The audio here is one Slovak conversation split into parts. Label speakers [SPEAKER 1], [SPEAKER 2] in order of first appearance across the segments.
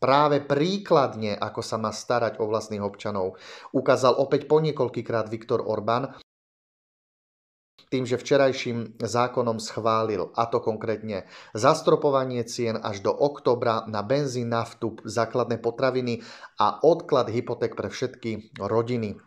[SPEAKER 1] Práve príkladne, ako sa má starať o vlastných občanov, ukázal opäť po niekoľkýkrát Viktor Orbán, tým, že včerajším zákonom schválil, a to konkrétne zastropovanie cien až do oktobra na benzín, naftu, základné potraviny a odklad hypoték pre všetky rodiny.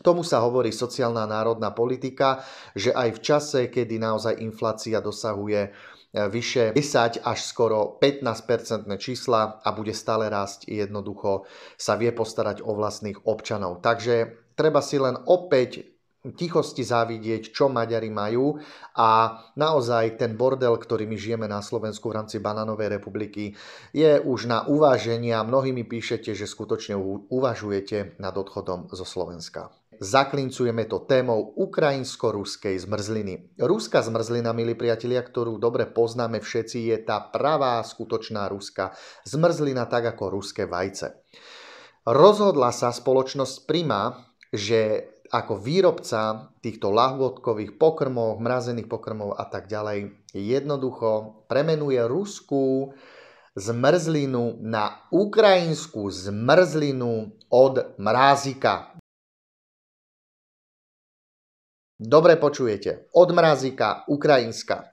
[SPEAKER 1] Tomu sa hovorí sociálna národná politika, že aj v čase, kedy naozaj inflácia dosahuje vyše 10 až skoro 15 čísla a bude stále rásť jednoducho sa vie postarať o vlastných občanov. Takže treba si len opäť tichosti závidieť, čo Maďari majú a naozaj ten bordel, ktorý my žijeme na Slovensku v rámci Bananovej republiky, je už na uváženie a mnohí mi píšete, že skutočne uvažujete nad odchodom zo Slovenska zaklincujeme to témou ukrajinsko-ruskej zmrzliny. Ruská zmrzlina, milí priatelia, ktorú dobre poznáme všetci, je tá pravá, skutočná ruská zmrzlina, tak ako ruské vajce. Rozhodla sa spoločnosť Prima, že ako výrobca týchto lahvodkových pokrmov, mrazených pokrmov a tak ďalej, jednoducho premenuje ruskú zmrzlinu na ukrajinskú zmrzlinu od mrázika. Dobre počujete. Od mrazika, ukrajinská.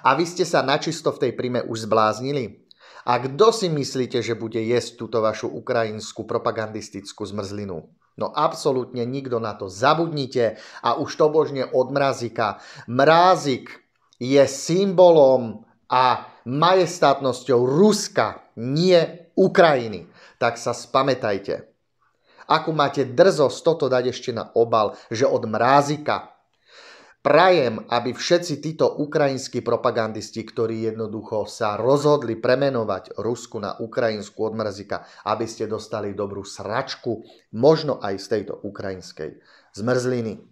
[SPEAKER 1] A vy ste sa načisto v tej príme už zbláznili? A kto si myslíte, že bude jesť túto vašu ukrajinskú propagandistickú zmrzlinu? No absolútne nikto na to zabudnite a už to božne od mrazika. Mrázik je symbolom a majestátnosťou Ruska, nie Ukrajiny. Tak sa spamätajte. Akú máte drzosť toto dať ešte na obal, že od mrázika. Prajem, aby všetci títo ukrajinskí propagandisti, ktorí jednoducho sa rozhodli premenovať Rusku na ukrajinskú odmrzika, aby ste dostali dobrú sračku, možno aj z tejto ukrajinskej zmrzliny.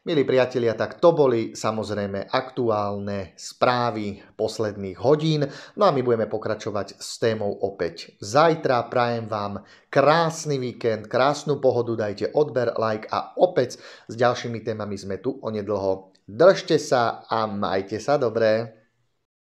[SPEAKER 1] Milí priatelia, tak to boli samozrejme aktuálne správy posledných hodín. No a my budeme pokračovať s témou opäť zajtra. Prajem vám krásny víkend, krásnu pohodu, dajte odber, like a opäť s ďalšími témami sme tu onedlho. Držte sa a majte sa dobré.